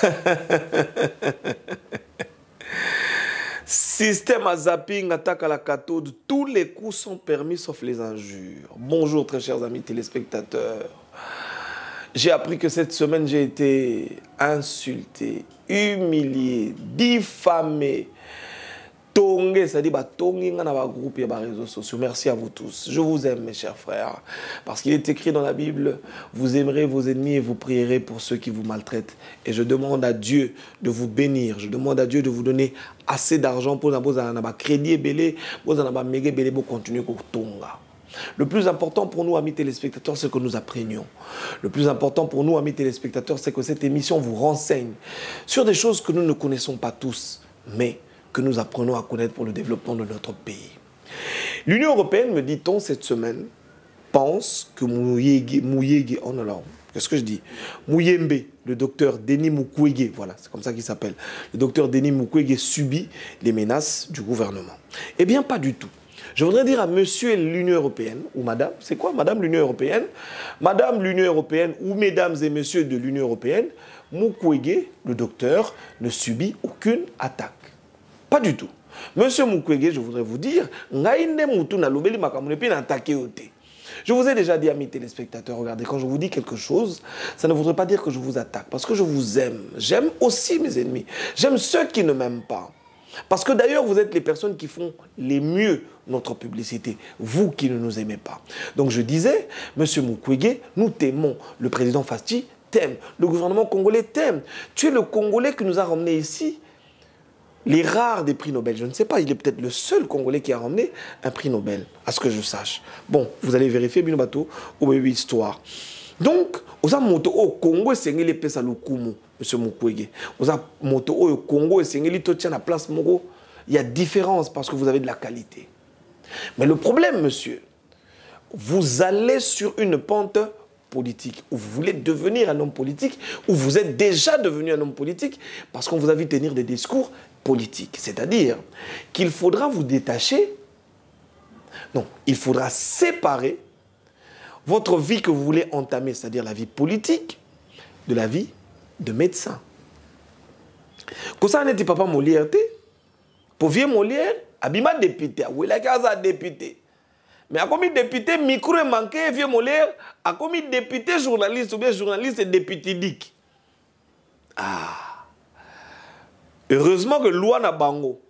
Système à zapping attaque à la cathode. Tous les coups sont permis sauf les injures. Bonjour très chers amis téléspectateurs. J'ai appris que cette semaine j'ai été insulté, humilié, diffamé cest bah, réseaux sociaux. Merci à vous tous. Je vous aime, mes chers frères. Parce qu'il est écrit dans la Bible, vous aimerez vos ennemis et vous prierez pour ceux qui vous maltraitent. Et je demande à Dieu de vous bénir. Je demande à Dieu de vous donner assez d'argent pour un crédit belé, pour un pour continuer pour tonga. Le plus important pour nous, amis téléspectateurs, c'est que nous apprenions. Le plus important pour nous, amis téléspectateurs, c'est que cette émission vous renseigne sur des choses que nous ne connaissons pas tous. Mais que nous apprenons à connaître pour le développement de notre pays. L'Union européenne, me dit-on cette semaine, pense que Mouyege, Mouyege en oh qu'est-ce que je dis Mouyembe, le docteur Denis Mukwege, voilà, c'est comme ça qu'il s'appelle, le docteur Denis Mukwege subit les menaces du gouvernement. Eh bien, pas du tout. Je voudrais dire à monsieur l'Union européenne, ou madame, c'est quoi madame l'Union européenne Madame l'Union européenne, ou mesdames et messieurs de l'Union européenne, Mukwege, le docteur, ne subit aucune attaque. Pas du tout. Monsieur Mukwege, je voudrais vous dire, je vous ai déjà dit à mes téléspectateurs, regardez, quand je vous dis quelque chose, ça ne voudrait pas dire que je vous attaque, parce que je vous aime. J'aime aussi mes ennemis. J'aime ceux qui ne m'aiment pas. Parce que d'ailleurs, vous êtes les personnes qui font les mieux notre publicité, vous qui ne nous aimez pas. Donc je disais, Monsieur Mukwege, nous t'aimons. Le président Fasti t'aime. Le gouvernement congolais t'aime. Tu es le Congolais qui nous a ramenés ici les rares des prix Nobel. Je ne sais pas, il est peut-être le seul Congolais qui a ramené un prix Nobel, à ce que je sache. Bon, vous allez vérifier Binobato ou Histoire. Donc, oza moto Congo kongo esengeli epesa lokumu monsieur mukwege c'est moto Congo kongo esengeli tient la place y a différence parce que vous avez de la qualité mais le problème monsieur vous allez sur une pente politique, vous voulez devenir un homme politique, ou vous êtes déjà devenu un homme politique, parce qu'on vous a vu tenir des discours politique. C'est-à-dire qu'il faudra vous détacher, non, il faudra séparer votre vie que vous voulez entamer, c'est-à-dire la vie politique, de la vie de médecin. Comme ça, n'était pas papa Molière, pour vieux Molière, abima député, oui, la casa député. Mais a commis député, micro est manqué, vieux Molière, a commis député journaliste ou bien journaliste et député dick. Ah! heureusement que loi na bango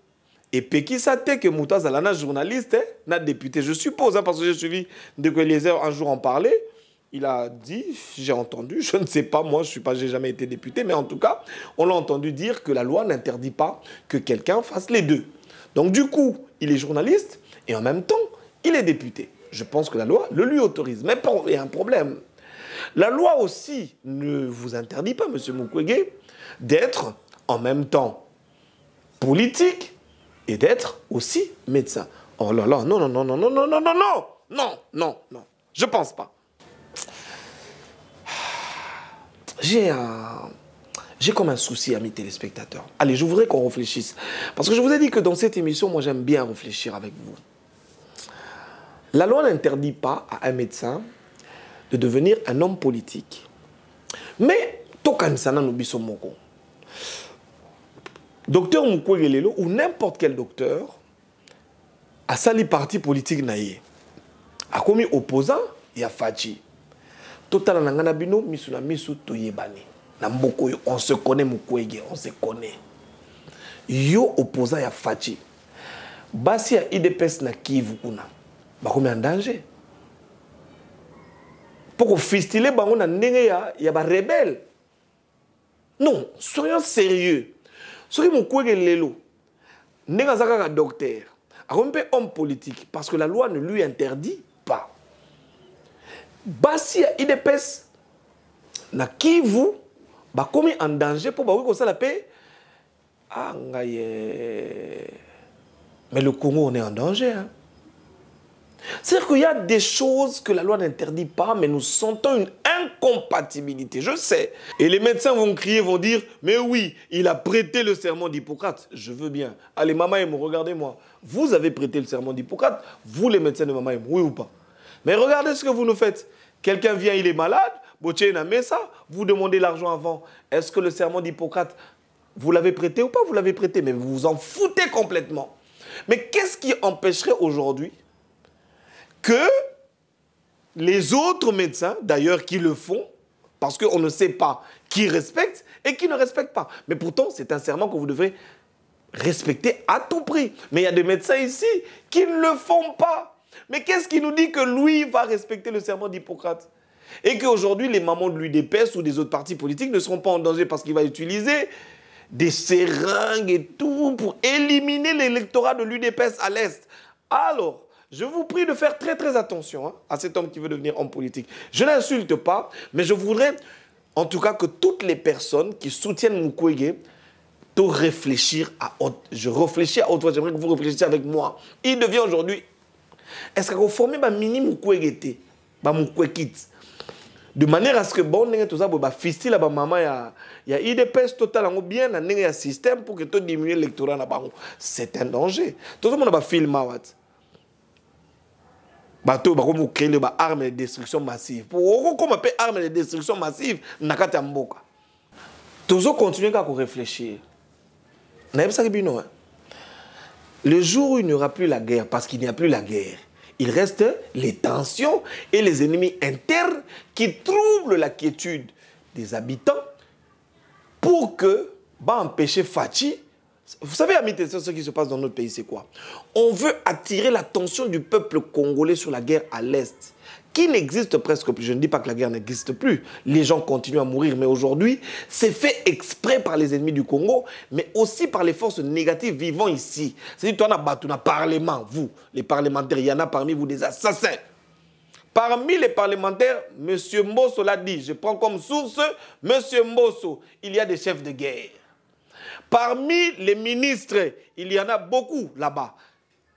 Et te que que Moutaz Alana, journaliste eh, na député je suppose hein, parce que j'ai suivi les heures un jour en parler il a dit, j'ai entendu, je ne sais pas, moi je suis pas, j'ai jamais été député, mais en tout cas, on l'a entendu dire que la loi n'interdit pas que quelqu'un fasse les deux. Donc du coup, il est journaliste et en même temps, il est député. Je pense que la loi le lui autorise. Mais il y a un problème. La loi aussi ne vous interdit pas, M. Mukwege, d'être en même temps politique et d'être aussi médecin. Oh là là, non, non, non, non, non, non, non, non, non, non, non, non, je pense pas. J'ai un... J'ai comme un souci, à mes téléspectateurs. Allez, je voudrais qu'on réfléchisse. Parce que je vous ai dit que dans cette émission, moi, j'aime bien réfléchir avec vous. La loi n'interdit pas à un médecin de devenir un homme politique. Mais, sana Nubiso Moko. docteur mukwege lelo ou n'importe quel docteur asali parti politique na ye akomi opposant ya faci totala na ngai na bino miso na miso toyebani na mboka oyo on se connaît mukwege on se connaît yo opposant ya faci basi ya idps na kivu kuna bakomi ya danger mpo kofistile bango na ndenge ya, ya barebele non soyons sérieux Ce qui mokwege lelo ndenge c'est que docteur un homme politique parce que la loi ne lui interdit pas si il dépasse. na kivu commis en danger pour bakoki vous mpe ah eh, mais le congo on est en danger hein. c'est-à-dire qu'il y a des choses que la loi n'interdit pas mais nous sentons une incompatibilité. Je sais. Et les médecins vont crier, vont dire, mais oui, il a prêté le serment d'Hippocrate. Je veux bien. Allez, maman et regardez-moi. Vous avez prêté le serment d'Hippocrate, vous les médecins de maman oui ou pas Mais regardez ce que vous nous faites. Quelqu'un vient, il est malade, ça, vous demandez l'argent avant. Est-ce que le serment d'Hippocrate, vous l'avez prêté ou pas Vous l'avez prêté, mais vous vous en foutez complètement. Mais qu'est-ce qui empêcherait aujourd'hui que les autres médecins, d'ailleurs, qui le font, parce qu'on ne sait pas qui respecte et qui ne respecte pas. Mais pourtant, c'est un serment que vous devrez respecter à tout prix. Mais il y a des médecins ici qui ne le font pas. Mais qu'est-ce qui nous dit que lui va respecter le serment d'Hippocrate Et qu'aujourd'hui, les mamans de l'UDPS ou des autres partis politiques ne seront pas en danger parce qu'il va utiliser des seringues et tout pour éliminer l'électorat de l'UDPS à l'Est. Alors, je vous prie de faire très très attention hein, à cet homme qui veut devenir homme politique. Je n'insulte pas, mais je voudrais en tout cas que toutes les personnes qui soutiennent Mukwege tout réfléchir à chose. Je réfléchis à autre chose, j'aimerais que vous réfléchissiez avec moi. Il devient aujourd'hui. Est-ce que vous formez un mini Mukwege de manière à ce que bon ndenge toza boye maman il y a ya idps total en bien na système pour que todiminuer diminue l'électorat. c'est un danger Tout monde monde awa ti vous créez des armes de destruction massive po okokóma mpe armes de destruction massive na Toujours continuer mboka réfléchir kaka korefléchir nayebisaki bino hein. le jour où il n'y aura plus la guerre parce qu'il n'y a plus la guerre il reste les tensions et les ennemis internes qui troublent la quiétude des habitants pour que empêcher Fatih vous savez, amis, ce qui se passe dans notre pays, c'est quoi On veut attirer l'attention du peuple congolais sur la guerre à l'Est, qui n'existe presque plus. Je ne dis pas que la guerre n'existe plus. Les gens continuent à mourir, mais aujourd'hui, c'est fait exprès par les ennemis du Congo, mais aussi par les forces négatives vivant ici. C'est-à-dire, toi, en as battu, un parlement, vous, les parlementaires, il y en a parmi vous des assassins. Parmi les parlementaires, M. Mbosso l'a dit, je prends comme source, M. Mbosso, il y a des chefs de guerre. Parmi les ministres, il y en a beaucoup là-bas,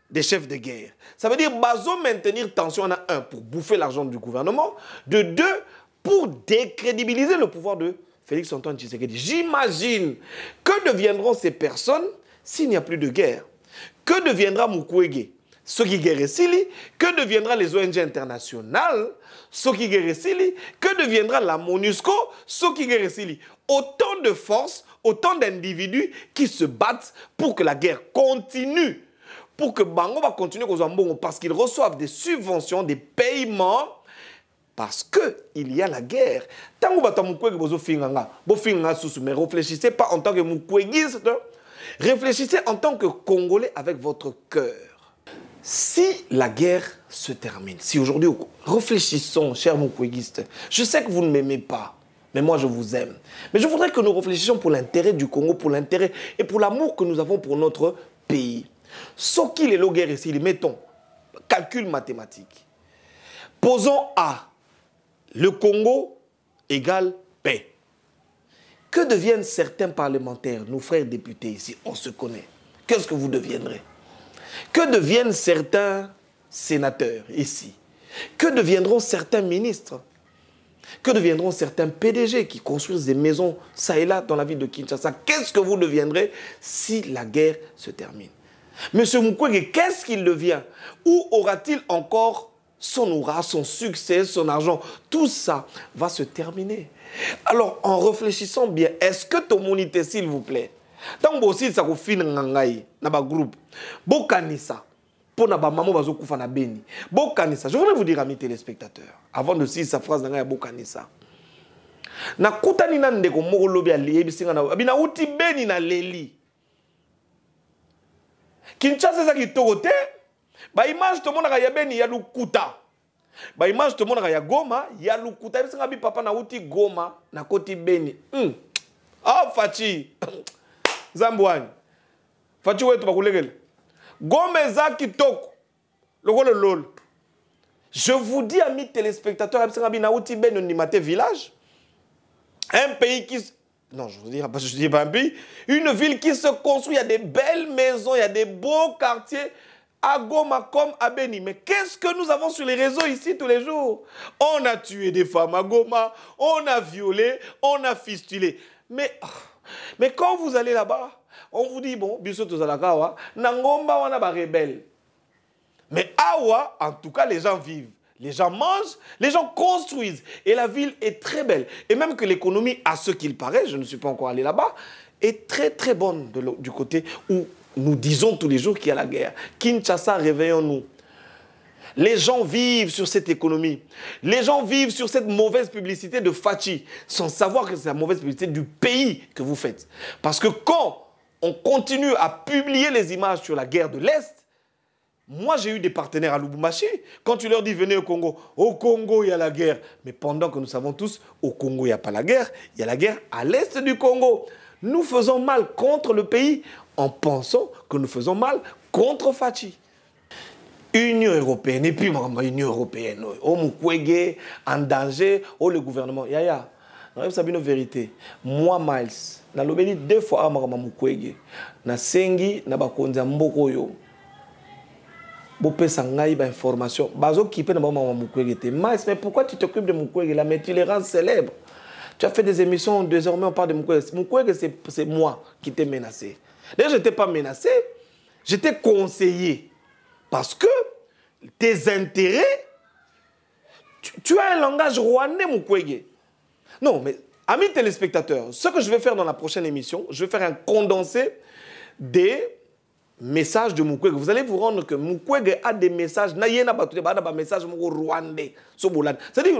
des chefs de guerre. Ça veut dire, basons maintenir tension, on a un, pour bouffer l'argent du gouvernement, de deux, pour décrédibiliser le pouvoir de Félix Antoine Tshisekedi. J'imagine que deviendront ces personnes s'il n'y a plus de guerre. Que deviendra Mukwege ceux qui guérissent, que deviendra les ONG internationales, ceux qui guérissent, que deviendra la MONUSCO, ceux qui guérissent. Autant de forces, autant d'individus qui se battent pour que la guerre continue, pour que Bango va continuer parce qu'ils reçoivent des subventions, des paiements, parce qu'il y a la guerre. Tant que mais réfléchissez pas en tant que Mukwegiste, réfléchissez en tant que Congolais avec votre cœur. Si la guerre se termine, si aujourd'hui, réfléchissons, chers Mukwegistes, je sais que vous ne m'aimez pas, mais moi, je vous aime. Mais je voudrais que nous réfléchissions pour l'intérêt du Congo, pour l'intérêt et pour l'amour que nous avons pour notre pays. Ce et est loguer ici, mettons, calcul mathématique. Posons A, le Congo égale paix. Que deviennent certains parlementaires, nos frères députés ici, on se connaît. Qu'est-ce que vous deviendrez Que deviennent certains sénateurs ici Que deviendront certains ministres que deviendront certains PDG qui construisent des maisons ça et là dans la ville de Kinshasa Qu'est-ce que vous deviendrez si la guerre se termine Monsieur Mukwege, qu'est-ce qu'il devient Où aura-t-il encore son aura, son succès, son argent Tout ça va se terminer. Alors, en réfléchissant bien, est-ce que ton monité s'il vous plaît, tant que vous dans un groupe, vous pour na maman bazokufa na beni bokanisa je voudrais vous dire amis téléspectateurs avant de si sa phrase na ya bokanisa nakutani na ndeko moko lobi ayebisinga na abi nauti beni na leli kinshasa eza kitoko te baimage tomonaka ya beni ya lukuta baimage tomonaka ya goma ya lukuta yebisinga bi papa nauti goma nakoti beni mm. ah faci nzambe wani faci wetu bakulekela Gomeza qui le le lol je vous dis amis téléspectateurs, ben, village un pays qui non je vous pas je dis un pays une ville qui se construit il y a des belles maisons il y a des beaux quartiers à Goma comme à Beni. Mais qu'est-ce que nous avons sur les réseaux ici tous les jours On a tué des femmes à Goma, on a violé, on a fistulé. Mais, ah, mais quand vous allez là-bas, on vous dit, bon, la kawa, nangomba wana ba rebelle. Mais awa, en tout cas, les gens vivent. Les gens mangent, les gens construisent. Et la ville est très belle. Et même que l'économie, à ce qu'il paraît, je ne suis pas encore allé là-bas, est très très bonne du côté où nous disons tous les jours qu'il y a la guerre. Kinshasa, réveillons-nous. Les gens vivent sur cette économie. Les gens vivent sur cette mauvaise publicité de Fachi, sans savoir que c'est la mauvaise publicité du pays que vous faites. Parce que quand on continue à publier les images sur la guerre de l'Est, moi j'ai eu des partenaires à Lubumbashi, quand tu leur dis venez au Congo, au Congo il y a la guerre, mais pendant que nous savons tous, au Congo il n'y a pas la guerre, il y a la guerre à l'Est du Congo. Nous faisons mal contre le pays en pensant que nous faisons mal contre Fachi. Union européenne, et puis Union européenne, oh, oh, Mukwege, en danger, au oh, le gouvernement, yaya. vous savez une vérité. Moi, Miles, nalobeli deux fois awa makambo na sengi na bakonzi mboko yo bo pesa ngai ba information na bango na ya mukwege te mais pourquoi tu t'occupes de mukwege la mais tu les célèbre tu as fait des émissions désormais on parle de mukwege mukwege c'est moi qui t'ai menacé d'ailleurs je n'étais pas menacé j'étais conseillé parce que tes intérêts tu, as un langage rwandais mukwege non mais Amis téléspectateurs, ce que je vais faire dans la prochaine émission, je vais faire un condensé des messages de Mukwege. Vous allez vous rendre que Mukwege a des messages. C'est-à-dire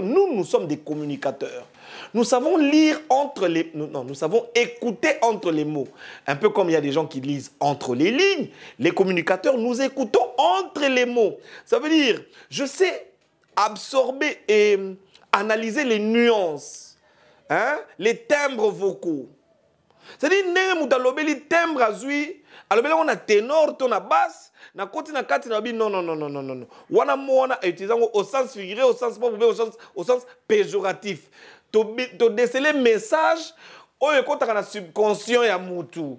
que nous, nous sommes des communicateurs. Nous savons lire entre les... Non, nous savons écouter entre les mots. Un peu comme il y a des gens qui lisent entre les lignes. Les communicateurs, nous écoutons entre les mots. Ça veut dire, je sais absorber et analyser les nuances Hein? les timbres vocaux. C'est-à-dire, ndenge moto les timbre alors alobeli on a tenor, to a basse na a non non non non non non wana mo wana au sens figuré au sens propre au sens, au sens péjoratif todesele message oyo ekɔtaka na subconscient ya motu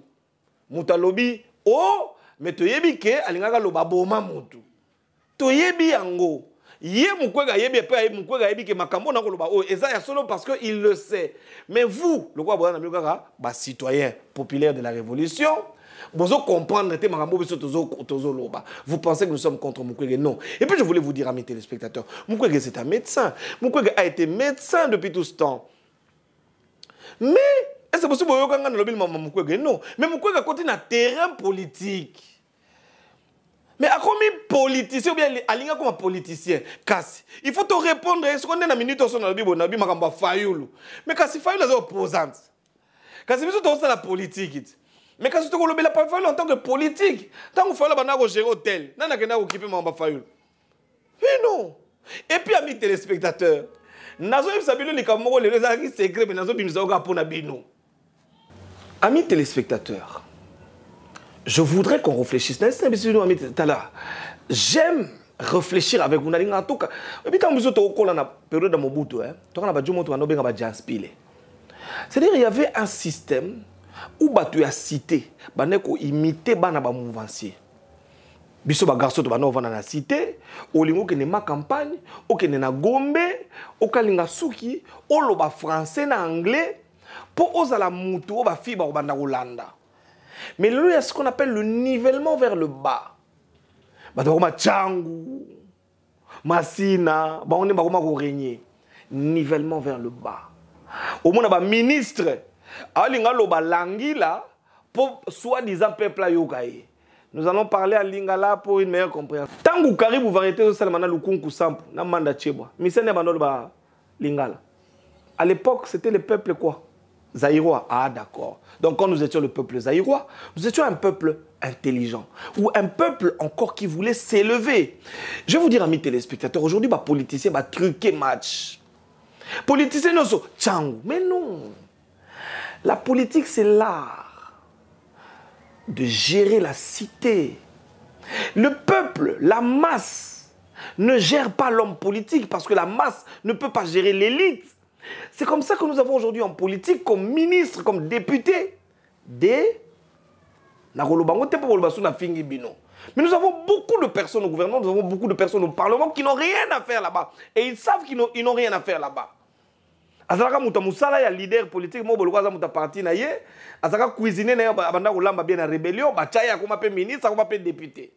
moto alobi oh, tu toyebi ke le baboma boma tu toyebi ye mukwege ayebi epai mukwege ayebi ke makambo nakoloba oyo oh, eza ya solo parce qu'il le sait mais vous le quoi na bino kaka citoyen populaire de la révolution bozo comprendre makambo biso tozoloba vous pensez que nous sommes contre mukwege non et puis je voulais vous dire à mes téléspectateurs mukwege c'est un médecin mukwege a été médecin depuis tout ce temps mais vous bosi boyokanga nalobi de mukwege non mais mukwege akoti na terrain politique mais akomi politicien ou bien alingi akoma politicien kasi il faut te répondre soko nde na minute oso nalobi boye nalobi makambo ya fayulu mais kasi fayulu aza opposants. kasi biso dans la politique. mais kasi tokolobela pa fayulu en tant que politique Tant ntango fayulu abandaka kogérer hôtel, nani akendaka kokipe makambo mamba fayulu mais non et puis ami téléspectateur nazo bino likambo moko le les secret me nazobimisa kaka mpo na bino ami téléspectateur je voudrais qu'on réfléchisse. là. J'aime réfléchir avec vous. En tout cas, quand vous êtes au col la période de Mobutu, hein, c'est-à-dire il y avait un système où tu as cité, tu imité les mouvanciers. biso bagarso to bana ovanda na cité olingi ne ma campagne okende na gombe okalinga suki oloba français na anglais pour mpo ozala motu oyo bafille bakobanda kolanda mais il y a ce qu'on appelle le nivellement vers le bas. Bah, changu »,« masina », bah on est Bakoma Nivellement vers le bas. Au moins, un bah, ministre, Alinga Loba Langila, pour soi-disant peuple à Nous allons parler à Lingala pour une meilleure compréhension. Tangu karibu Karib vous manda au Salamana Lukunku Je Namanda Chebwa, Misene Bandol Lingala. À l'époque, c'était le peuple quoi Zaïrois. Ah, d'accord. Donc, quand nous étions le peuple zaïrois, nous étions un peuple intelligent ou un peuple encore qui voulait s'élever. Je vais vous dire, amis téléspectateurs, aujourd'hui, bah, politicien va bah, truquer match. Politicien, non, so, tchang. Mais non. La politique, c'est l'art de gérer la cité. Le peuple, la masse, ne gère pas l'homme politique parce que la masse ne peut pas gérer l'élite. C'est comme ça que nous avons aujourd'hui en politique, comme ministre, comme député, des... Mais nous avons beaucoup de personnes au gouvernement, nous avons beaucoup de personnes au Parlement qui n'ont rien à faire là-bas. Et ils savent qu'ils n'ont rien à faire là-bas. député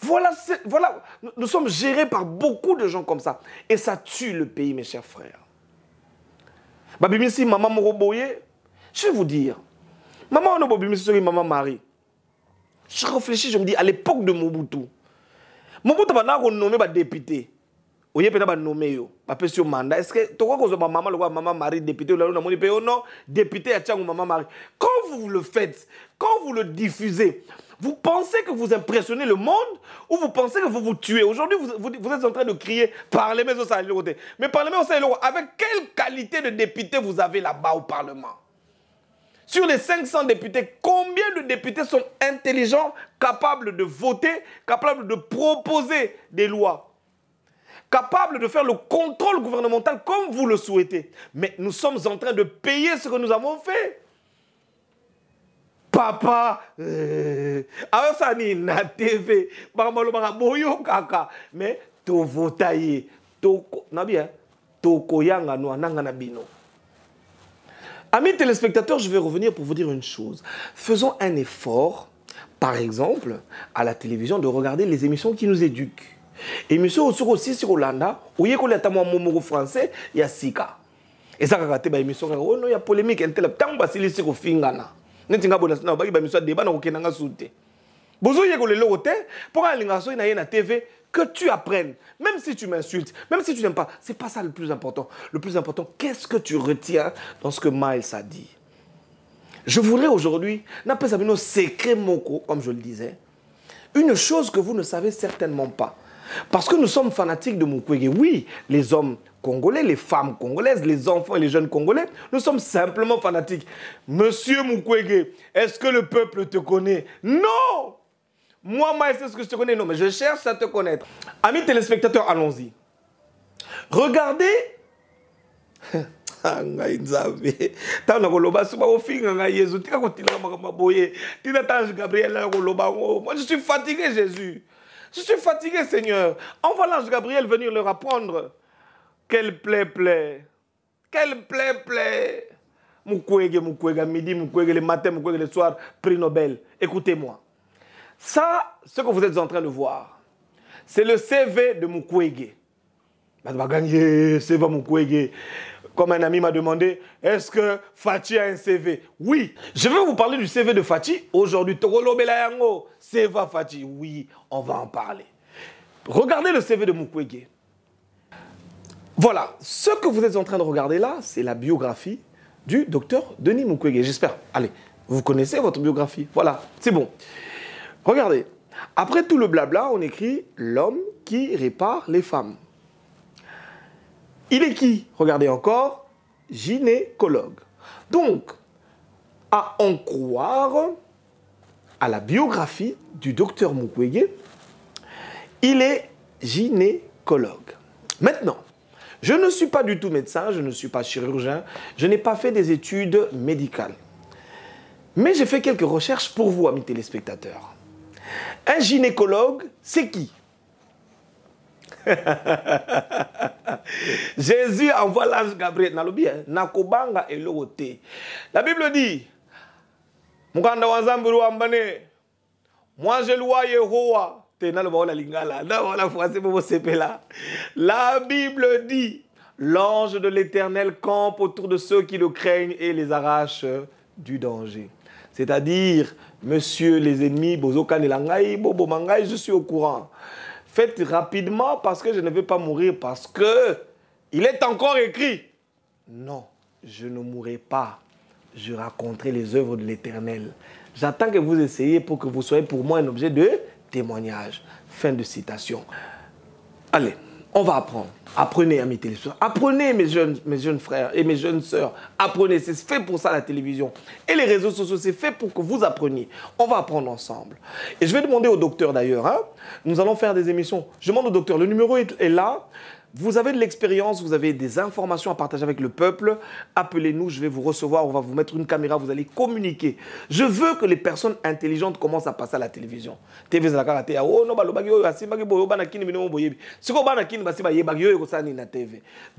voilà, voilà nous sommes gérés par beaucoup de gens comme ça et ça tue le pays mes chers frères babimisi mama moko je vais vous dire maman on bobimisi soki mama marie je réfléchis je me dis à l'époque de mobutu mobutu bana konomme badépité oye mpena nommé yo bapesi sur mandat est ce que tokoki kozwa maman lokola mama marie député olalo namoni mpe yo oh non député ya ntiango mama marie quand vous le faites quand vous le diffusez vous pensez que vous impressionnez le monde ou vous pensez que vous vous tuez Aujourd'hui, vous, êtes en train de crier Parlement au Sahel. Mais Parlement au Sahel, avec quelle qualité de député vous avez là-bas au Parlement sur les 500 députés, combien de députés sont intelligents, capables de voter, capables de proposer des lois, capables de faire le contrôle gouvernemental comme vous le souhaitez Mais nous sommes en train de payer ce que nous avons fait papa eh, ayosa nini na tv bango kaka me tovota ye na bien tokoyanga no ananga na bino Amis téléspectateurs, je vais revenir pour vous dire une chose. Faisons un effort, par exemple, à la télévision, de regarder les émissions qui nous éduquent. Émission aussi sur Hollanda, où il y a un français, il y a Sika. Et ça, quand y a une émission, il y a polémique, il y neti nga na baki ba débat na nga soute na tv que tu apprennes, même si tu m'insultes, même si tu n'aimes pas, c'est pas ça le plus important. Le plus important, qu'est-ce que tu retiens dans ce que Miles a dit Je voudrais aujourd'hui, n'appelle ça secret moko, comme je le disais, une chose que vous ne savez certainement pas. Parce que nous sommes fanatiques de Mukwege. Oui, les hommes congolais, les femmes congolaises, les enfants et les jeunes congolais, nous sommes simplement fanatiques. Monsieur Mukwege, est-ce que le peuple te connaît Non Moi, moi, est ce que je te connais Non, mais je cherche à te connaître. Amis téléspectateurs, allons-y. Regardez. je suis fatigué jésus je suis fatigué, Seigneur. Envoie l'ange Gabriel venir leur apprendre. Quel plaie, plaie. Quel plaie, plaie. Mukwege, Mukwege, midi, Mukwege, le matin, Mukwege, le soir, prix Nobel. Écoutez-moi. Ça, ce que vous êtes en train de voir, c'est le CV de Mukwege. Eh, Comme un ami m'a demandé, est-ce que Fati a un CV Oui, je vais vous parler du CV de Fati aujourd'hui. va Fati, oui, on va en parler. Regardez le CV de Mukwege. Voilà, ce que vous êtes en train de regarder là, c'est la biographie du docteur Denis Mukwege, j'espère. Allez, vous connaissez votre biographie. Voilà, c'est bon. Regardez, après tout le blabla, on écrit l'homme qui répare les femmes. Il est qui Regardez encore, gynécologue. Donc, à en croire à la biographie du docteur Mukwege, il est gynécologue. Maintenant, je ne suis pas du tout médecin, je ne suis pas chirurgien, je n'ai pas fait des études médicales. Mais j'ai fait quelques recherches pour vous, amis téléspectateurs. Un gynécologue, c'est qui Jésus envoie l'ange Gabriel. Hein. La Bible dit, Mukanda moi je La Bible dit, l'ange de l'éternel campe autour de ceux qui le craignent et les arrache du danger. C'est-à-dire, monsieur les ennemis, je suis au courant. Faites rapidement parce que je ne veux pas mourir, parce que il est encore écrit. Non, je ne mourrai pas. Je raconterai les œuvres de l'Éternel. J'attends que vous essayiez pour que vous soyez pour moi un objet de témoignage. Fin de citation. Allez on va apprendre. Apprenez à mes soeurs. Apprenez, mes jeunes, mes jeunes frères et mes jeunes sœurs. Apprenez. C'est fait pour ça la télévision. Et les réseaux sociaux, c'est fait pour que vous appreniez. On va apprendre ensemble. Et je vais demander au docteur d'ailleurs. Hein. Nous allons faire des émissions. Je demande au docteur. Le numéro est là. Vous avez de l'expérience, vous avez des informations à partager avec le peuple. Appelez-nous, je vais vous recevoir, on va vous mettre une caméra, vous allez communiquer. Je veux que les personnes intelligentes commencent à passer à la télévision. TV oh,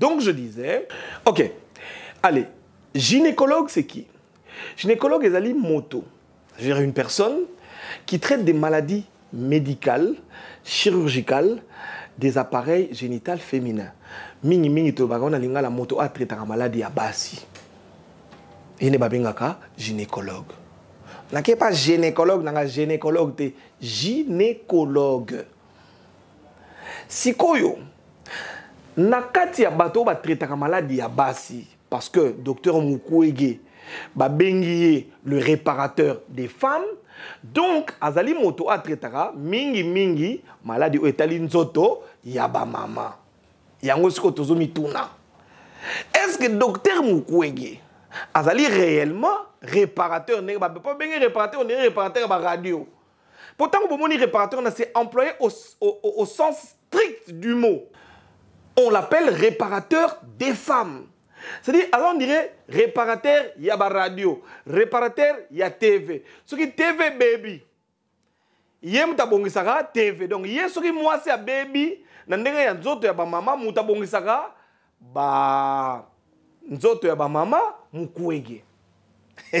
oh, Donc je disais, ok, allez, gynécologue c'est qui Gynécologue, c'est Ali moto. cest une personne qui traite des maladies médicales, chirurgicales, des appareils génitales féminins mingi mingi tolobaka wana lingala moto atretaka maladi ya basi ye nde babengaka gynécologue nake pa gynécologue nanga gynécologue te gynécologue sikoyo na kati ya bato oyo batretaka maladi ya basi parce que docteur mukwege babengi ye le réparateur des femmes donc azali moto mingi mingi maladi oyo etali nzoto ya mama. yango sikoyo tuna. est ce que docteur mukwege azali réellement réparateur ndenge pas benge réparateur on est réparateur radio. radio. Pourtant, ntango bomoni réparateur on s'est employé au, au, au sens strict du mot on l'appelle réparateur des femmes c'est-à-dire alors on dirait réparateur il y a ba radio réparateur il y a tv soki tv bebi ye moto abongisaka tv donc ye soki mwasi abebi na ndenge ya nzoto ya bamama moto abongisaka ba nzoto ya bamama mokwege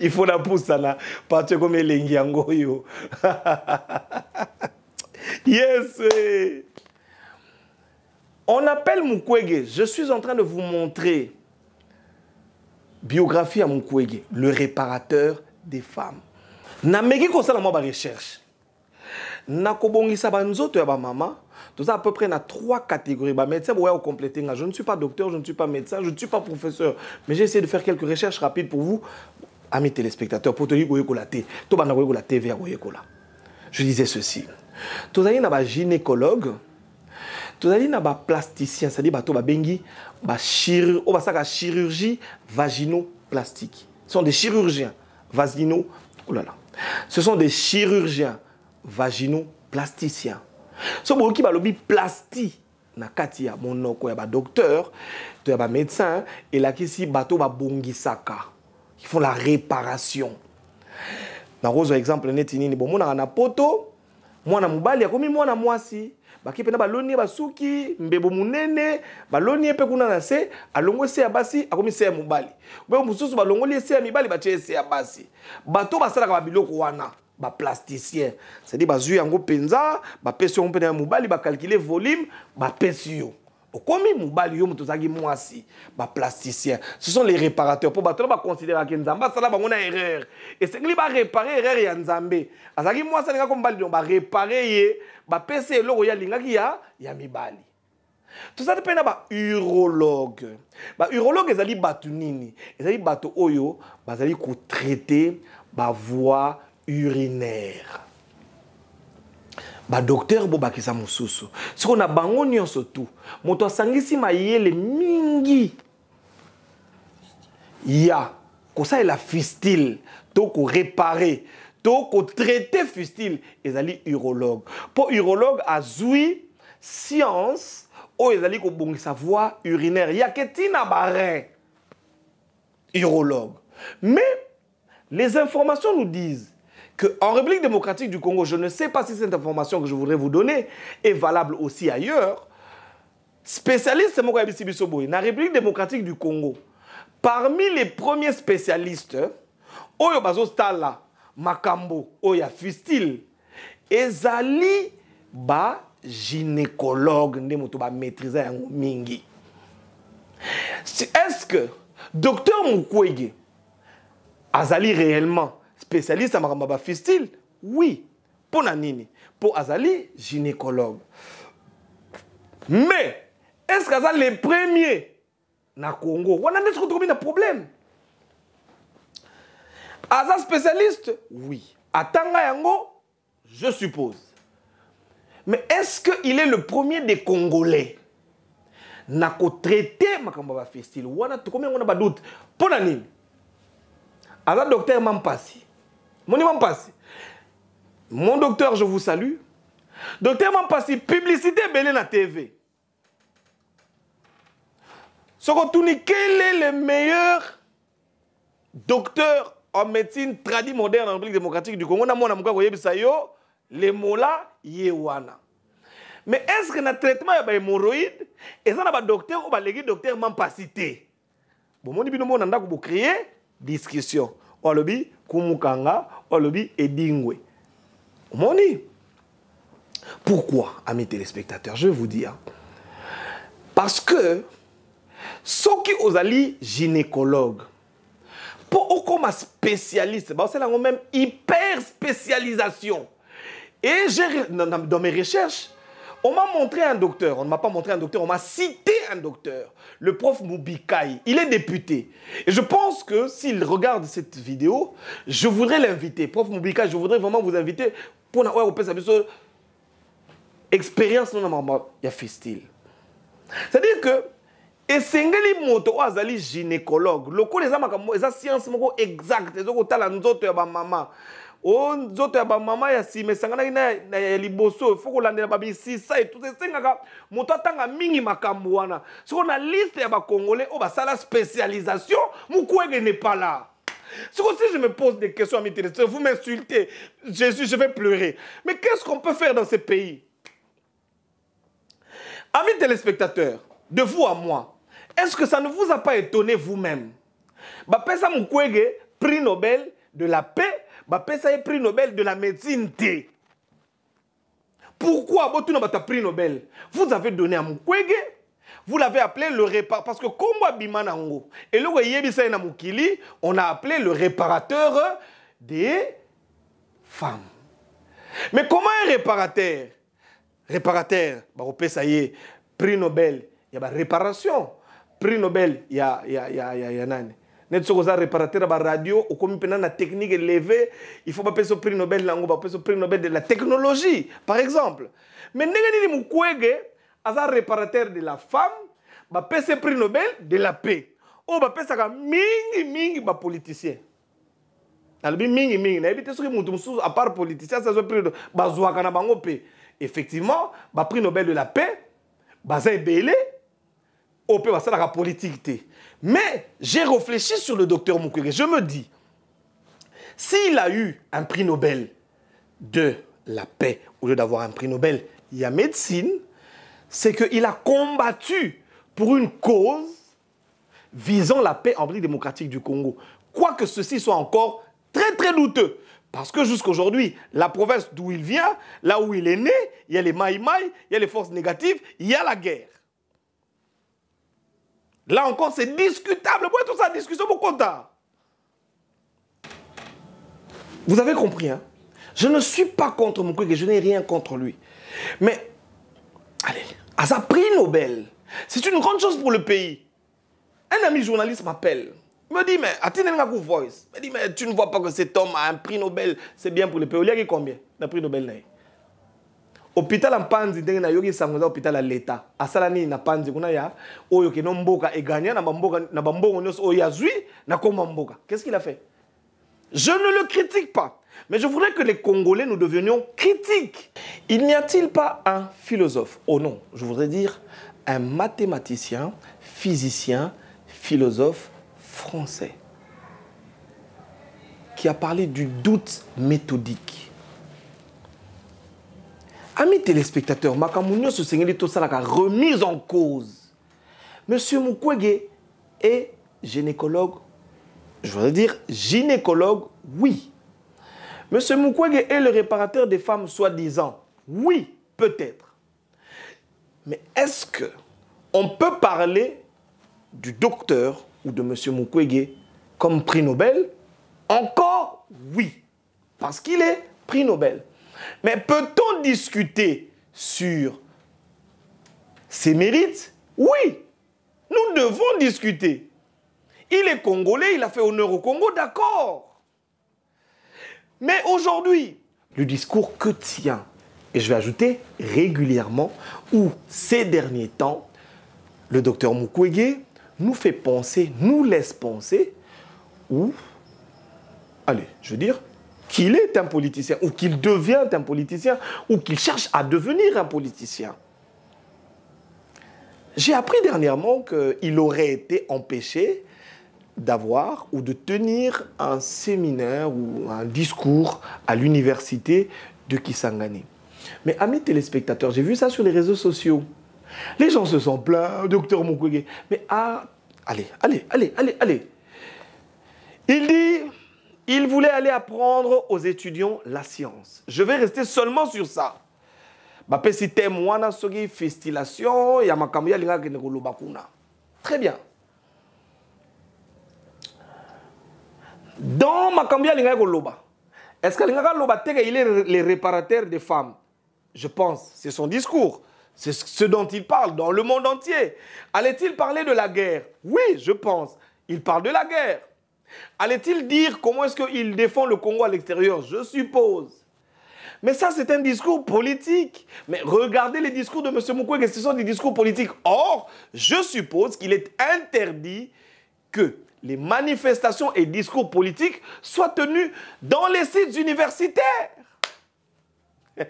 il faut napusana parce ekomi elengi yango oyo yesu On appelle Mukwege. Je suis en train de vous montrer biographie à Mukwege, le réparateur des femmes. Nameki kosala moi ba recherche. kobongisa ba nzoto ya ba mama, tout ça à peu près na trois catégories. Bah médecin boya compléter je ne suis pas docteur, je ne suis pas médecin, je ne suis pas professeur, mais j'ai essayé de faire quelques recherches rapides pour vous amis téléspectateurs pour te dire koyekola te, to la TV Je disais ceci. y na ba gynécologue tozali na baplasticien cetadire bato babengi oyo basalaka chirurgie vaginoplastique ce sont des chirurgiens vasino olala ce sont des chirurgiens vaginoplasticien so boyoki balobi plasti na kati ya monoko ya badocteur to ya bamédecin elakisi bato babongisaka ils font la réparation nakozwa exemple neti nini bomonaka na poto mwana mobali akomi mwana mwasi bakie mpenza baloni ye basuki mbebo monene baloni ye mpe kuna na se alongo ese ya basi akomi se ya mobali boye mosusu balongoli ese ya mibali batie ese ya basi bato basalaka babiloko wana baplasticien cestadi bazwi yango mpenza bapesi yango mpe na ya mobali bakalkule volume bapesi yo okomi mobali yo ba plasticien ce sont les réparateurs Tout bato na bakonsideraki ça pas bango na erreur esengeli réparer erreur ya nzambe azalaki mwasi alingaki mobali ba réparer ye bapesi eloko ya lingaki ya ya mibali tozali ba urologue ba urologue ezali nini ezali oyo bazali ba voie urinaire badokter bobakisa mosusu sikoyo na bango nyonso tu moto asangisi mayele mingi ya kosalela fistile to korepare to kotraite fistile ezali urologue mpo urologue azwi science oyo ezali kobongisa voi urinaire yake ntina barin urologue mais les informations nous disent En République démocratique du Congo, je ne sais pas si cette information que je voudrais vous donner est valable aussi ailleurs, spécialiste dans la République démocratique du Congo, parmi les premiers spécialistes, Oyo Bazostala, Makambo, Oya Fustil, Ezali, ba gynécologue, ne motoba maîtriser un mingi. Est-ce que docteur Mukwege Azali réellement spécialiste à makambo fistule Oui. Pour Pour Azali, gynécologue. Mais, est-ce qu'Azali est le premier dans le Congo On a un problème Azali, spécialiste Oui. Atanga yango, je suppose. Mais est-ce qu'il est le premier des Congolais na traiter On a bafestile wana on a na badoute Pour Pour nini Azali, docteur mampasi moni mon docteur je vous salue docteur mampasi publicité belle na tv soko tuni quel est le meilleur docteur en médecine tradi moderne en république démocratique du congo na mwana moka koyebisa yo Le ye mais est ce que na traitement ya Est-ce na docteur ou le docteur mampasi Bon, bomoni bino mona ndako bocréer discussion kumukanga olobi edingwe omoni pourquoi amis téléspectateurs je vais vous dire parce que soki ozali gynécologue mpo okoma spécialiste basala yango même hyper spécialisation et je, dans mes recherches On m'a montré un docteur, on ne m'a pas montré un docteur, on m'a cité un docteur, le prof Moubikaï. Il est député. Et je pense que s'il regarde cette vidéo, je voudrais l'inviter. Prof Moubikaï, je voudrais vraiment vous inviter pour au euh, expérience non a fait style. C'est-à-dire que singeli moto o oh, azali gynécologue le ko makambo eza science moko exacte la nzoto ya maman on nzoto ya bamama ya nsima esanganaki na ya liboso fo kolandela babisisa etuta esengaka moto tanga mingi makambo wana soko liste ya bakongolais oyo basala spécialisation mokwegene n'est pas là si je me pose des questions à m'intéresser, vous m'insultez, Jésus, je vais pleurer. Mais qu'est-ce qu'on peut faire dans ces pays Amis téléspectateurs, de vous à moi, est-ce que ça ne vous a pas étonné vous-même Bapesa Mukwege, prix Nobel de la paix bapesa le prix nobel de la médecine T. pourquoi Botou n'a prix nobel vous avez donné à mukwege vous l'avez appelé le réparateur. Parce que comme Abima Nango, et le Et Namukili, on a appelé le réparateur des femmes. Mais comment un réparateur Réparateur, bah, ça y prix Nobel, il y a réparation. Prix Nobel, il y a, y a, y a, y a, y a neti soki oza réparateur ya baradio okomi mpena na technique élevé il faut bapesa prix nobel nango bapesa prix nobel de la technologie par exemple mais ndenge nini mukwege aza réparateur de la femme bapesa prix nobel de la paix oyo bapesaka mingimingi bapoliticien nalobi mingimingi nayebi te soki motu mosusu apart politicien asazwa prix nobel bazwaka na bango mpe effectivement baprix nobel de la paix baza ebele oyo mpe basalaka politike te Mais j'ai réfléchi sur le docteur Mukwege. Je me dis, s'il a eu un prix Nobel de la paix, au lieu d'avoir un prix Nobel, il y a médecine, c'est qu'il a combattu pour une cause visant la paix en République démocratique du Congo. Quoique ceci soit encore très très douteux. Parce que jusqu'à aujourd'hui, la province d'où il vient, là où il est né, il y a les maïmaï, il y a les forces négatives, il y a la guerre. Là encore, c'est discutable. Pourquoi tout ça discussion pour hein. Vous avez compris, hein Je ne suis pas contre Mukwege, je n'ai rien contre lui. Mais, allez, à sa prix Nobel, c'est une grande chose pour le pays. Un ami journaliste m'appelle me dit, mais, Voice, me dit, mais tu ne vois pas que cet homme a un prix Nobel, c'est bien pour le pays. Il y a combien Un prix Nobel, hôpital en Panzi, ndenge na yoki eza hôpital à l'État. asala nini na panzi kuna ya oyo no mboka egania na bambongo nyonso oyo yazui na koma mboka qu'est-ce qu'il a fait je ne le critique pas mais je voudrais que les congolais nous devenions critiques il n'y a-t-il pas un philosophe oh non je voudrais dire un mathématicien physicien philosophe français qui a parlé du doute méthodique Amis téléspectateurs, Makamounio se signale tout ça remise en cause. Monsieur Mukwege est gynécologue, je voudrais dire gynécologue, oui. Monsieur Mukwege est le réparateur des femmes soi-disant, oui, peut-être. Mais est-ce que on peut parler du docteur ou de Monsieur Mukwege comme prix Nobel Encore oui, parce qu'il est prix Nobel. Mais peut-on discuter sur ses mérites Oui, nous devons discuter. Il est congolais, il a fait honneur au Congo, d'accord. Mais aujourd'hui, le discours que tient, et je vais ajouter régulièrement, ou ces derniers temps, le docteur Mukwege nous fait penser, nous laisse penser, ou, allez, je veux dire, qu'il est un politicien ou qu'il devient un politicien ou qu'il cherche à devenir un politicien. J'ai appris dernièrement qu'il aurait été empêché d'avoir ou de tenir un séminaire ou un discours à l'université de Kisangani. Mais amis téléspectateurs, j'ai vu ça sur les réseaux sociaux. Les gens se sont plaints, docteur Mukwege. Mais ah, allez, allez, allez, allez, allez. Il dit il voulait aller apprendre aux étudiants la science. Je vais rester seulement sur ça. Très si na très bien dans ma linga loba. est ce que loba il est le réparateur des femmes je pense c'est son discours c'est ce dont il parle dans le monde entier allait-il parler de la guerre oui je pense il parle de la guerre Allait-il dire comment est-ce qu'il défend le Congo à l'extérieur Je suppose. Mais ça, c'est un discours politique. Mais regardez les discours de M. Mukwege, ce sont des discours politiques. Or, je suppose qu'il est interdit que les manifestations et discours politiques soient tenus dans les sites universitaires.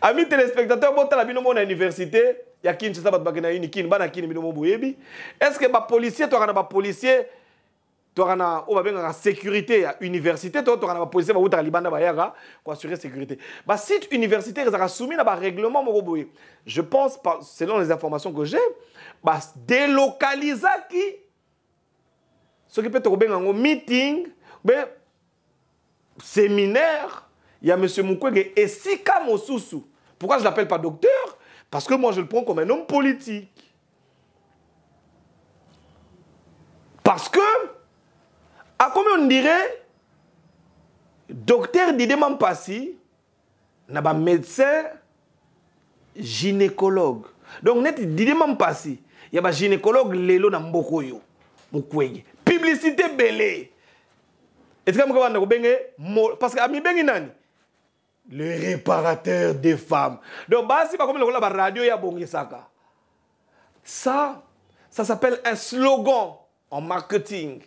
Amis téléspectateurs, bon, à l'université, est ce que les policiers sécurité à to ba policier, ba Le libanda sécurité bah, universitaire soumis na règlement moko je pense selon les informations que j'ai bah, qui peut être peut un meeting be séminaire a monsieur et sous pourquoi je l'appelle pas docteur parce que moi, je le prends comme un homme politique. Parce que, à combien on dirait, docteur Didier Mampassi, naba médecin gynécologue. Donc, net Didier Mampassi, il y a un gynécologue l'élo, na mbokoyo. Publicité belé. Et je on a parce que que nani, le réparateur des femmes. Donc, radio Ça, ça s'appelle un slogan en marketing.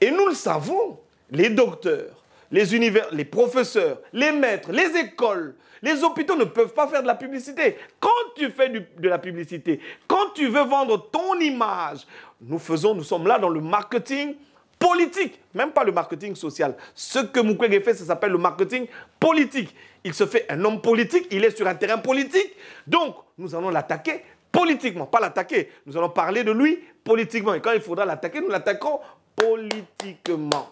Et nous le savons, les docteurs, les univers, les professeurs, les maîtres, les écoles, les hôpitaux ne peuvent pas faire de la publicité. Quand tu fais de la publicité, quand tu veux vendre ton image, nous faisons, nous sommes là dans le marketing politique, même pas le marketing social. Ce que Mukwege fait, ça s'appelle le marketing politique. Il se fait un homme politique, il est sur un terrain politique. Donc, nous allons l'attaquer politiquement, pas l'attaquer. Nous allons parler de lui politiquement. Et quand il faudra l'attaquer, nous l'attaquerons politiquement.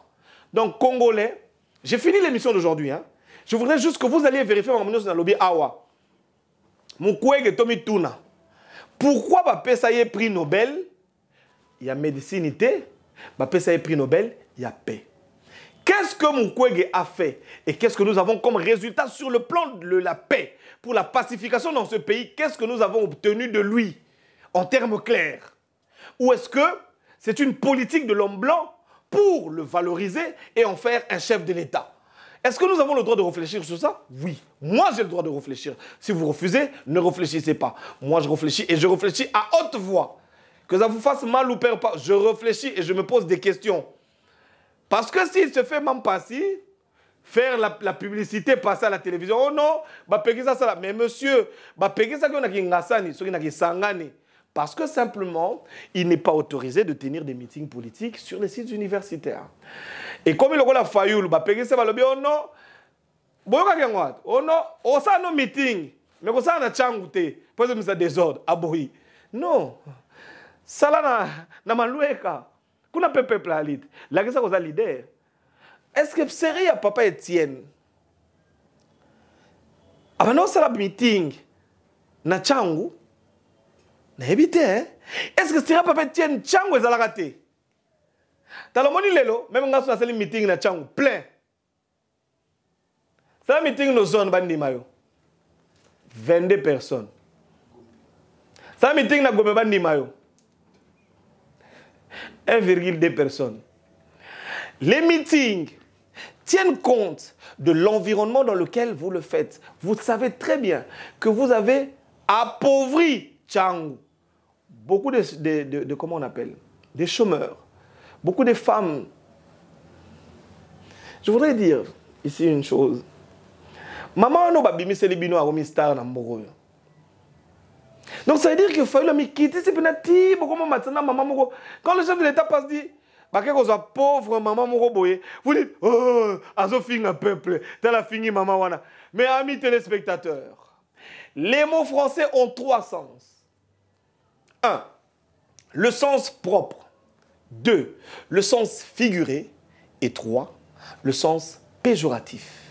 Donc, Congolais, j'ai fini l'émission d'aujourd'hui. Hein. Je voudrais juste que vous alliez vérifier mon sur lobby Awa. Mukwege Tuna, Pourquoi est pris Nobel Il y a médecine, bapesa est prix nobel il y a paix Qu'est-ce que Mukwege a fait et qu'est-ce que nous avons comme résultat sur le plan de la paix pour la pacification dans ce pays Qu'est-ce que nous avons obtenu de lui en termes clairs Ou est-ce que c'est une politique de l'homme blanc pour le valoriser et en faire un chef de l'État Est-ce que nous avons le droit de réfléchir sur ça Oui. Moi, j'ai le droit de réfléchir. Si vous refusez, ne réfléchissez pas. Moi, je réfléchis et je réfléchis à haute voix. Que ça vous fasse mal ou pas, je réfléchis et je me pose des questions. Parce que s'il se fait même passer, faire la, publicité, passer à la télévision, oh non, mais monsieur, parce que simplement, il n'est pas autorisé de tenir des meetings politiques sur les sites universitaires. Et comme il a la bah, ça le a oh non, oh non, oh non meeting, mais on a parce que ça, désordre, aboui. Non. sala na, na malweka kuna mpe peuple alite lakisa koza lider estce série ya papa etienne abanda kosala meeting na cangu nayebi te estce série ya papa etienne cangu ezalaka te tala omoni lelo meme ngaso nasali meeting na cangu plein sala meeting nozone bandima yo 22 personnes sala meeting na gome bandima yo 1,2 personnes. Les meetings tiennent compte de l'environnement dans lequel vous le faites. Vous savez très bien que vous avez appauvri Chang, Beaucoup de, comment on appelle Des chômeurs. Beaucoup de femmes. Je voudrais dire ici une chose. Maman no babimi à star donc ça veut dire que faut a quitter c'est penati beaucoup maintenant maman moko. Quand le chef de l'État passe dit parce bah, que pauvre maman moko boye, vous dites oh azo finga peuple, t'as la fini maman wana. Mais amis téléspectateurs, les mots français ont trois sens. Un, le sens propre. Deux, le sens figuré. Et trois, le sens péjoratif.